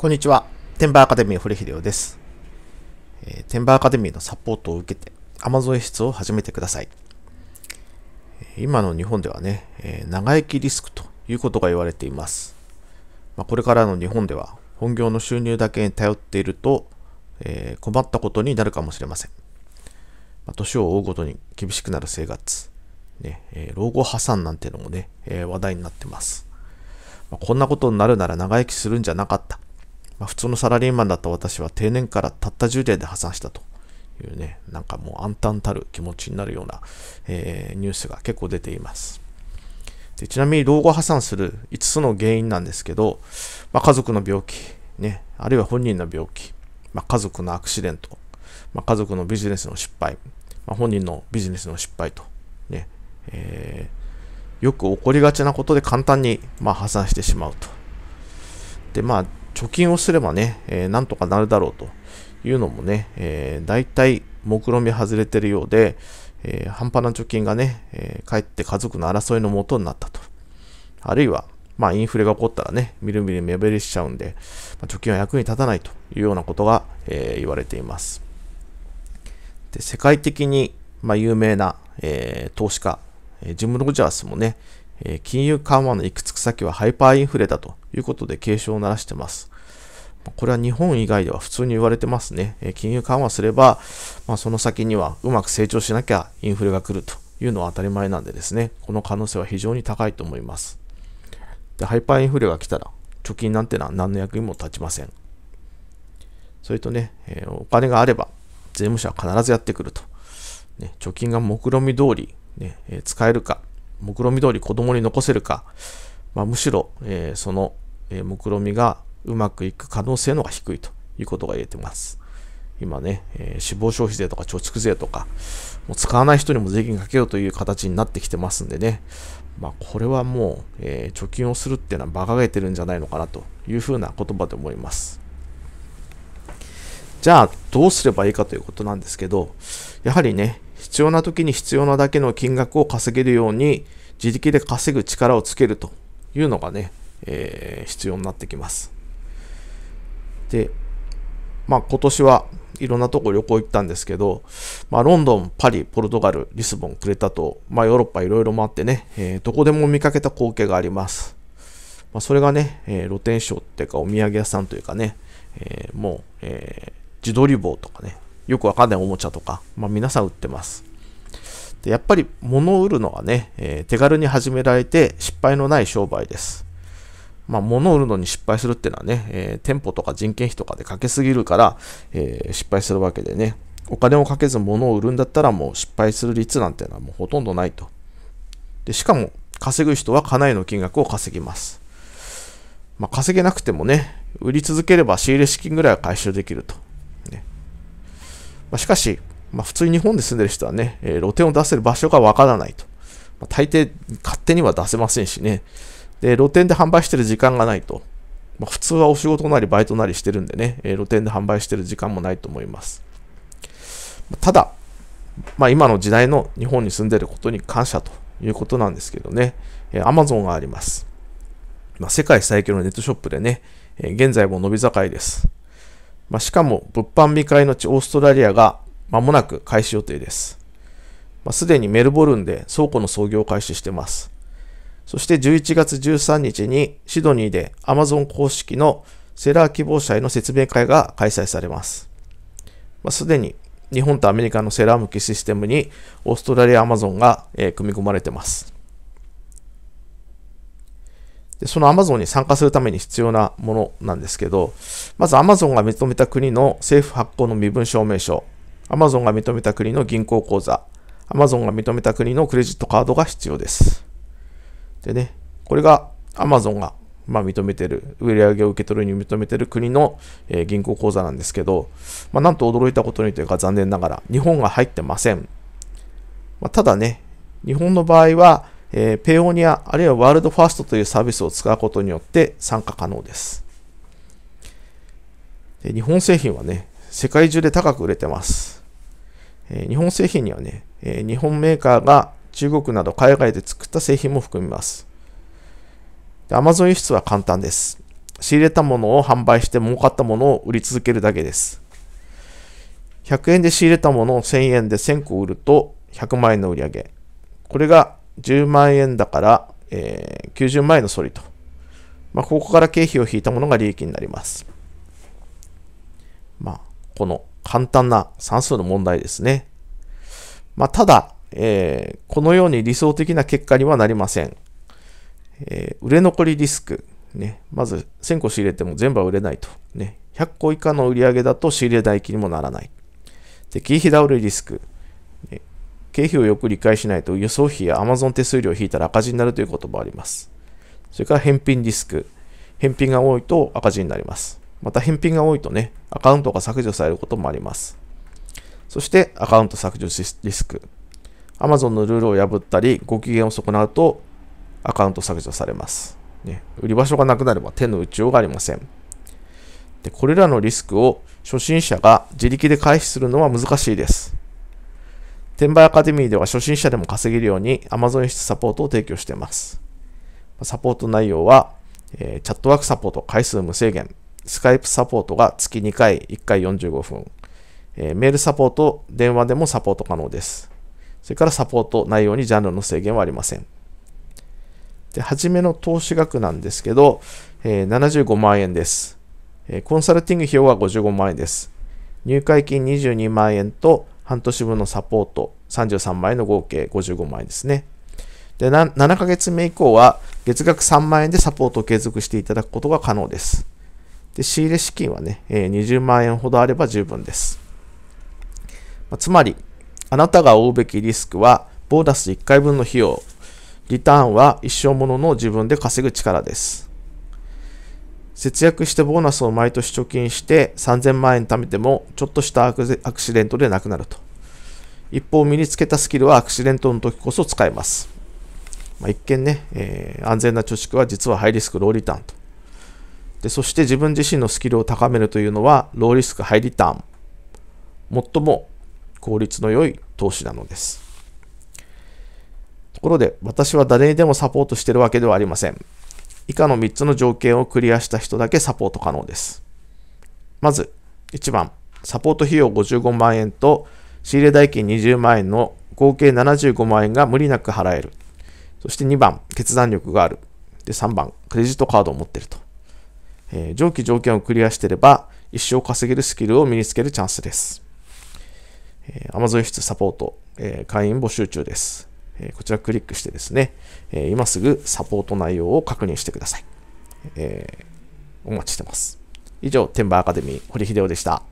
こんにちは。テンバーアカデミー堀秀夫です、えー。テンバーアカデミーのサポートを受けてアマゾン o 出を始めてください。今の日本ではね、えー、長生きリスクということが言われています。まあ、これからの日本では本業の収入だけに頼っていると、えー、困ったことになるかもしれません。まあ、年を追うごとに厳しくなる生活、ねえー、老後破産なんてのもね、え話題になってます。まあ、こんなことになるなら長生きするんじゃなかった。まあ、普通のサラリーマンだった私は定年からたった10年で破産したというね、なんかもう暗淡たる気持ちになるような、えー、ニュースが結構出ています。でちなみに老後破産する5つの原因なんですけど、まあ、家族の病気、ね、あるいは本人の病気、まあ、家族のアクシデント、まあ、家族のビジネスの失敗、ま本人のビジネスの失敗と、ねえー、よく起こりがちなことで簡単に、ま破産してしまうと。でまあ貯金をすればね、えー、なんとかなるだろうというのもね、えー、大体目論見み外れてるようで、えー、半端な貯金がね、えー、かえって家族の争いのもとになったと。あるいは、まあ、インフレが起こったらね、みるみる目減りしちゃうんで、まあ、貯金は役に立たないというようなことが、えー、言われています。で世界的に、まあ、有名な、えー、投資家、ジム・ロジャースもね、え金融緩和の行くつく先はハイパーインフレだということで警鐘を鳴らしてます。これは日本以外では普通に言われてますね。え金融緩和すれば、まあ、その先にはうまく成長しなきゃインフレが来るというのは当たり前なんでですね、この可能性は非常に高いと思います。で、ハイパーインフレが来たら、貯金なんてのは何の役にも立ちません。それとね、えお金があれば、税務署は必ずやってくると。ね、貯金が目論見通り、ねえ使えるか、目論見通り子供に残せるか、まあ、むしろ、えー、その、えー、目論見がうまくいく可能性のが低いということが言えてます。今ね、えー、死亡消費税とか貯蓄税とか、もう使わない人にも税金かけようという形になってきてますんでね、まあ、これはもう、えー、貯金をするっていうのは馬鹿げてるんじゃないのかなというふうな言葉で思います。じゃあ、どうすればいいかということなんですけど、やはりね、必要な時に必要なだけの金額を稼げるように自力で稼ぐ力をつけるというのがね、えー、必要になってきます。で、まあ今年はいろんなとこ旅行行ったんですけど、まあ、ロンドン、パリ、ポルトガル、リスボン、クレタ島、まあ、ヨーロッパいろいろ回ってね、えー、どこでも見かけた光景があります。まあ、それがね、えー、露天商っていうかお土産屋さんというかね、えー、もう、え自撮り棒とかね、よくわかんないおもちゃとか、まあ、皆さん売ってます。でやっぱり物を売るのはね、えー、手軽に始められて失敗のない商売です。まあ、物を売るのに失敗するっていうのはね、えー、店舗とか人件費とかでかけすぎるから、えー、失敗するわけでね、お金をかけず物を売るんだったらもう失敗する率なんていうのはもうほとんどないと。でしかも、稼ぐ人はかなりの金額を稼ぎます。まあ、稼げなくてもね、売り続ければ仕入れ資金ぐらいは回収できると。まあ、しかし、まあ、普通に日本で住んでる人はね、えー、露店を出せる場所がわからないと。まあ、大抵勝手には出せませんしね。で、露店で販売してる時間がないと。まあ、普通はお仕事なりバイトなりしてるんでね、えー、露店で販売してる時間もないと思います。ただ、まあ、今の時代の日本に住んでることに感謝ということなんですけどね、えー、Amazon があります。まあ、世界最強のネットショップでね、えー、現在も伸び盛りです。まあ、しかも物販未開の地オーストラリアが間もなく開始予定です。まあ、すでにメルボルンで倉庫の操業を開始してます。そして11月13日にシドニーで Amazon 公式のセラー希望者への説明会が開催されます。まあ、すでに日本とアメリカのセラー向きシステムにオーストラリア Amazon が、え組み込まれてます。で、その Amazon に参加するために必要なものなんですけど、まず Amazon が認めた国の政府発行の身分証明書、Amazon が認めた国の銀行口座、Amazon が認めた国のクレジットカードが必要です。でね、これが Amazon がまあ、認めてる、売り上げを受け取るに認めてる国の、えー、銀行口座なんですけど、まあ、なんと驚いたことにというか残念ながら、日本が入ってません。まあ、ただね、日本の場合は、えペオニアあるいはワールドファーストというサービスを使うことによって参加可能です。で日本製品はね、世界中で高く売れてます。え日本製品にはね、え日本メーカーが中国など海外で作った製品も含みます。Amazon 輸出は簡単です。仕入れたものを販売して儲かったものを売り続けるだけです。100円で仕入れたものを1000円で1000個売ると100万円の売り上げ。これが10万円だから、えー、90万円のソリと。まあ、ここから経費を引いたものが利益になります。まあ、この簡単な算数の問題ですね。まあ、ただ、えー、このように理想的な結果にはなりません。えー、売れ残りリスク。ね、まず1000個仕入れても全部は売れないと。ね、100個以下の売り上げだと仕入れ代金にもならない。で、経費倒れリスク。経費をよく理解しないと輸送費や Amazon 手数料を引いたら赤字になるということもあります。それから返品リスク。返品が多いと赤字になります。また返品が多いとね、アカウントが削除されることもあります。そしてアカウント削除リスク。Amazon のルールを破ったり、ご機嫌を損なうとアカウント削除されます。ね、売り場所がなくなれば手の打ちようがありません。でこれらのリスクを初心者が自力で回避するのは難しいです。転売アカデミーでは初心者でも稼げるように Amazon 輸出サポートを提供しています。サポート内容は、えー、チャットワークサポート回数無制限、スカイプサポートが月2回、1回45分、えー、メールサポート、電話でもサポート可能です。それからサポート内容にジャンルの制限はありません。で、初めの投資額なんですけど、えー、75万円です、えー。コンサルティング費用は55万円です。入会金22万円と、半年分のサポート33万円の合計55万円ですね。で、7ヶ月目以降は月額3万円でサポートを継続していただくことが可能です。で、仕入れ資金はね、20万円ほどあれば十分です。まつまり、あなたが負うべきリスクは、ボーナス1回分の費用、リターンは一生ものの自分で稼ぐ力です。節約してボーナスを毎年貯金して3000万円貯めてもちょっとしたアクシデントでなくなると。一方身につけたスキルはアクシデントの時こそ使えます。まあ、一見ね、えー、安全な貯蓄は実はハイリスクローリターンと。でそして自分自身のスキルを高めるというのはローリスクハイリターン。最も効率の良い投資なのです。ところで私は誰にでもサポートしているわけではありません。以下の3つの条件をクリアした人だけサポート可能です。まず、1番、サポート費用55万円と仕入れ代金20万円の合計75万円が無理なく払える。そして2番、決断力がある。で、3番、クレジットカードを持っていると。えー、上記条件をクリアしていれば、一生稼げるスキルを身につけるチャンスです。えー、Amazon 室サポート、えー、会員募集中です。えこちらクリックしてですね、え今すぐサポート内容を確認してください。えお待ちしてます。以上、天馬アカデミー、堀秀夫でした。